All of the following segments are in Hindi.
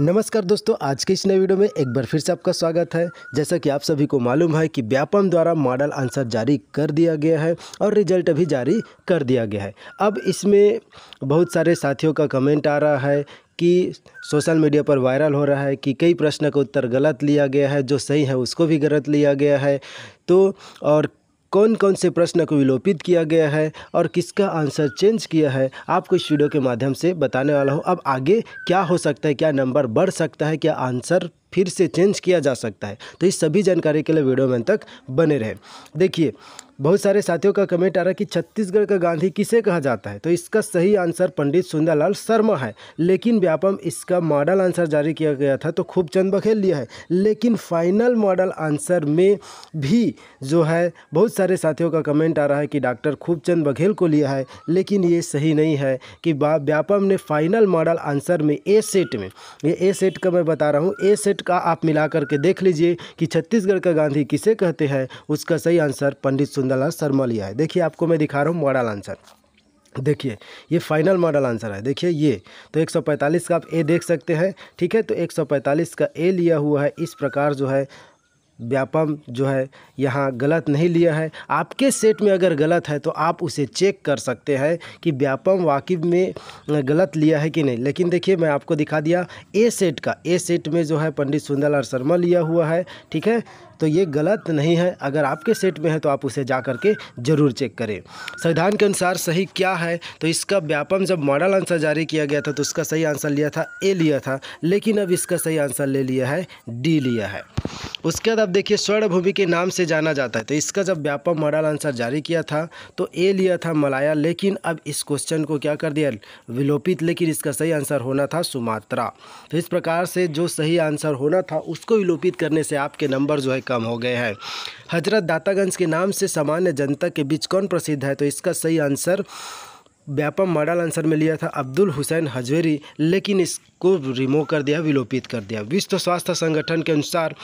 नमस्कार दोस्तों आज के इस नए वीडियो में एक बार फिर से आपका स्वागत है जैसा कि आप सभी को मालूम है कि व्यापम द्वारा मॉडल आंसर जारी कर दिया गया है और रिजल्ट भी जारी कर दिया गया है अब इसमें बहुत सारे साथियों का कमेंट आ रहा है कि सोशल मीडिया पर वायरल हो रहा है कि कई प्रश्न का उत्तर गलत लिया गया है जो सही है उसको भी गलत लिया गया है तो और कौन कौन से प्रश्न को विलोपित किया गया है और किसका आंसर चेंज किया है आपको इस वीडियो के माध्यम से बताने वाला हूँ अब आगे क्या हो सकता है क्या नंबर बढ़ सकता है क्या आंसर फिर से चेंज किया जा सकता है तो इस सभी जानकारी के लिए वीडियो में तक बने रहें देखिए बहुत सारे साथियों का कमेंट आ रहा है कि छत्तीसगढ़ का गांधी किसे कहा जाता है तो इसका सही आंसर पंडित सुंदरलाल शर्मा है लेकिन व्यापम इसका मॉडल आंसर जारी किया गया था तो खूब चंद बखेल लिया है लेकिन फाइनल मॉडल आंसर में भी जो है बहुत सारे साथियों का कमेंट आ रहा है कि डॉक्टर खूब चंद बघेल को लिया है लेकिन ये सही नहीं है कि व्यापम ने फाइनल मॉडल आंसर में ए सेट में ये ए सेट का मैं बता रहा हूँ ए सेट का आप मिला करके देख लीजिए कि छत्तीसगढ़ का गांधी किसे कहते हैं उसका सही आंसर पंडित सुंदरलाल शर्मा लिया है देखिए आपको मैं दिखा रहा हूँ मॉडल आंसर देखिए ये फाइनल मॉडल आंसर है देखिए ये तो 145 का आप ए देख सकते हैं ठीक है तो 145 का ए लिया हुआ है इस प्रकार जो है व्यापम जो है यहाँ गलत नहीं लिया है आपके सेट में अगर गलत है तो आप उसे चेक कर सकते हैं कि व्यापम वाकिब में गलत लिया है कि नहीं लेकिन देखिए मैं आपको दिखा दिया ए सेट का ए सेट में जो है पंडित सुंदरलाल शर्मा लिया हुआ है ठीक है तो ये गलत नहीं है अगर आपके सेट में है तो आप उसे जा करके ज़रूर चेक करें संविधान के अनुसार सही क्या है तो इसका व्यापम जब मॉडल आंसर जारी किया गया था तो उसका सही आंसर लिया था ए लिया था लेकिन अब इसका सही आंसर ले लिया है डी लिया है उसके बाद अब देखिए स्वर्णभूमि के नाम से जाना जाता है तो इसका जब व्यापक मॉडल आंसर जारी किया था तो ए लिया था मलाया लेकिन अब इस क्वेश्चन को क्या कर दिया विलोपित लेकिन इसका सही आंसर होना था सुमात्रा तो इस प्रकार से जो सही आंसर होना था उसको विलोपित करने से आपके नंबर जो है कम हो गए हैं हजरत दातागंज के नाम से सामान्य जनता के बीच कौन प्रसिद्ध है तो इसका सही आंसर व्यापम मॉडल आंसर में लिया था अब्दुल हुसैन हजवेरी लेकिन इसको रिमूव कर दिया विलोपित कर दिया विश्व स्वास्थ्य संगठन के अनुसार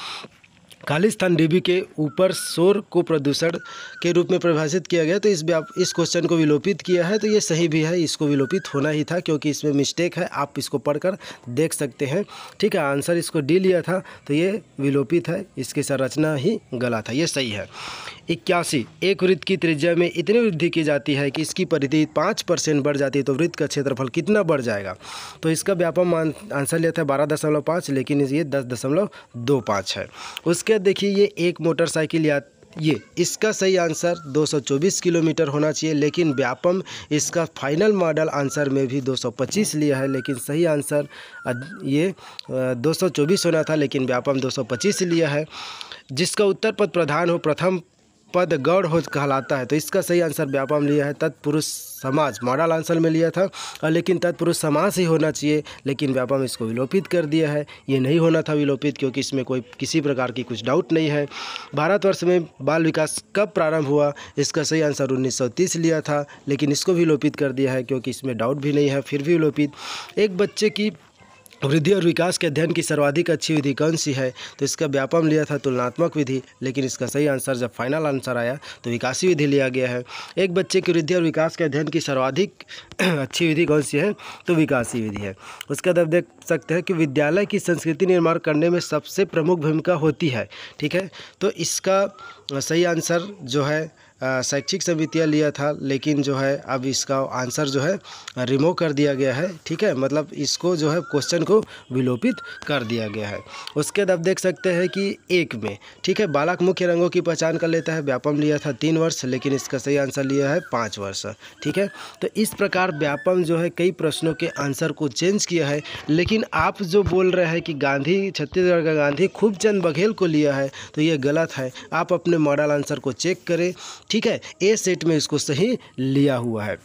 खालिस्तान डीबी के ऊपर शोर को प्रदूषण के रूप में परिभाषित किया गया तो इस इस क्वेश्चन को विलोपित किया है तो ये सही भी है इसको विलोपित होना ही था क्योंकि इसमें मिस्टेक है आप इसको पढ़कर देख सकते हैं ठीक है आंसर इसको डी लिया था तो ये विलोपित है इसकी संरचना ही गलत है ये सही है इक्यासी एक वृत्त की त्रिज्या में इतनी वृद्धि की जाती है कि इसकी परिधि पाँच परसेंट बढ़ जाती है तो वृत्त का क्षेत्रफल कितना बढ़ जाएगा तो इसका व्यापम आंसर लिया था बारह दशमलव पाँच लेकिन ये दस दशमलव दो पाँच है उसके उसके बाद देखिए ये एक मोटरसाइकिल या ये इसका सही आंसर 224 किलोमीटर होना चाहिए लेकिन व्यापम इसका फाइनल मॉडल आंसर में भी 225 लिया है लेकिन सही आंसर ये 224 होना था लेकिन व्यापम 225 लिया है जिसका उत्तर पद प्रधान हो प्रथम पद गौड़ हो कहलाता है तो इसका सही आंसर व्यापम लिया है तत्पुरुष समाज मॉडल आंसर में लिया था और लेकिन तत्पुरुष समाज ही होना चाहिए लेकिन व्यापम इसको विलोपित कर दिया है ये नहीं होना था विलोपित क्योंकि इसमें कोई किसी प्रकार की कुछ डाउट नहीं है भारतवर्ष में बाल विकास कब प्रारंभ हुआ इसका सही आंसर तीस लिया था लेकिन इसको विलोपित कर दिया है क्योंकि इसमें डाउट भी नहीं है फिर भी विलोपित एक बच्चे की वृद्धि और विकास के अध्ययन की सर्वाधिक अच्छी विधि कौन सी है तो इसका व्यापम लिया था तुलनात्मक विधि लेकिन इसका सही आंसर जब फाइनल आंसर आया तो विकासी विधि लिया गया है एक बच्चे की वृद्धि और विकास के अध्ययन की सर्वाधिक अच्छी विधि कौन सी है तो विकासी विधि है उसके बाद देख सकते हैं कि विद्यालय की संस्कृति निर्माण करने में सबसे प्रमुख भूमिका होती है ठीक है तो इसका मतलब सही आंसर जो है शैक्षिक समितियाँ लिया था लेकिन जो है अब इसका आंसर जो है रिमूव कर दिया गया है ठीक है मतलब इसको जो है क्वेश्चन को विलोपित कर दिया गया है उसके बाद आप देख सकते हैं कि एक में ठीक है बालक मुख्य रंगों की पहचान कर लेता है व्यापम लिया था तीन वर्ष लेकिन इसका सही आंसर लिया है पाँच वर्ष ठीक है तो इस प्रकार व्यापम जो है कई प्रश्नों के आंसर को चेंज किया है लेकिन आप जो बोल रहे हैं कि गांधी छत्तीसगढ़ का गांधी खूबचंद बघेल को लिया है तो ये गलत है आप अपने मॉडल आंसर को चेक करें ठीक है ए सेट में इसको सही लिया हुआ है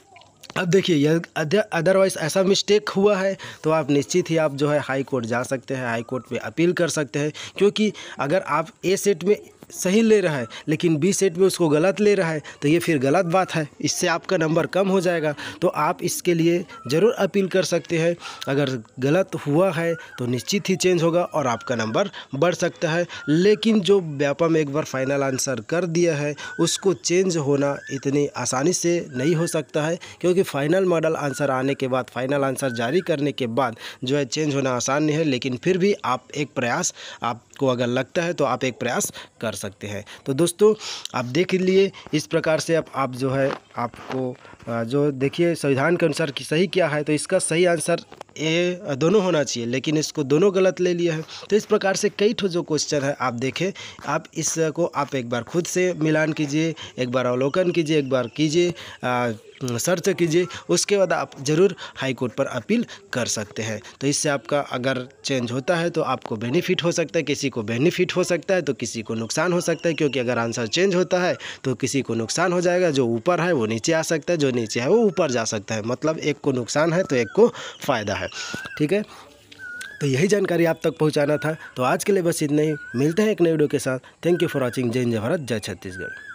अब देखिए अदरवाइज ऐसा मिस्टेक हुआ है तो आप निश्चित ही आप जो है हाई कोर्ट जा सकते हैं हाई कोर्ट में अपील कर सकते हैं क्योंकि अगर आप ए सेट में सही ले रहा है लेकिन बी सेट में उसको गलत ले रहा है तो ये फिर गलत बात है इससे आपका नंबर कम हो जाएगा तो आप इसके लिए ज़रूर अपील कर सकते हैं अगर गलत हुआ है तो निश्चित ही चेंज होगा और आपका नंबर बढ़ सकता है लेकिन जो व्यापम में एक बार फाइनल आंसर कर दिया है उसको चेंज होना इतनी आसानी से नहीं हो सकता है क्योंकि फाइनल मॉडल आंसर आने के बाद फाइनल आंसर जारी करने के बाद जो है चेंज होना आसान नहीं है लेकिन फिर भी आप एक प्रयास आप को अगर लगता है तो आप एक प्रयास कर सकते हैं तो दोस्तों आप देख लिए इस प्रकार से आप आप जो है आपको जो देखिए संविधान के अनुसार सही क्या है तो इसका सही आंसर ये दोनों होना चाहिए लेकिन इसको दोनों गलत ले लिया है तो इस प्रकार से कई ठो जो क्वेश्चन है आप देखें आप इसको आप एक बार खुद से मिलान कीजिए एक बार अवलोकन कीजिए एक बार कीजिए सर्च कीजिए उसके बाद आप ज़रूर हाई कोर्ट पर अपील कर सकते हैं तो इससे आपका अगर चेंज होता है तो आपको बेनिफिट हो सकता है किसी को बेनिफिट हो सकता है तो किसी को नुकसान हो सकता है क्योंकि अगर आंसर चेंज होता है तो किसी को नुकसान हो जाएगा जो ऊपर है वो नीचे आ सकता है जो नीचे है वो ऊपर जा सकता है मतलब एक को नुकसान है तो एक को फ़ायदा है ठीक है तो यही जानकारी आप तक पहुँचाना था तो आज के लिए बस इतना ही मिलते हैं एक नए वीडियो के साथ थैंक यू फॉर वॉचिंग जय हिंद जय भारत जय छत्तीसगढ़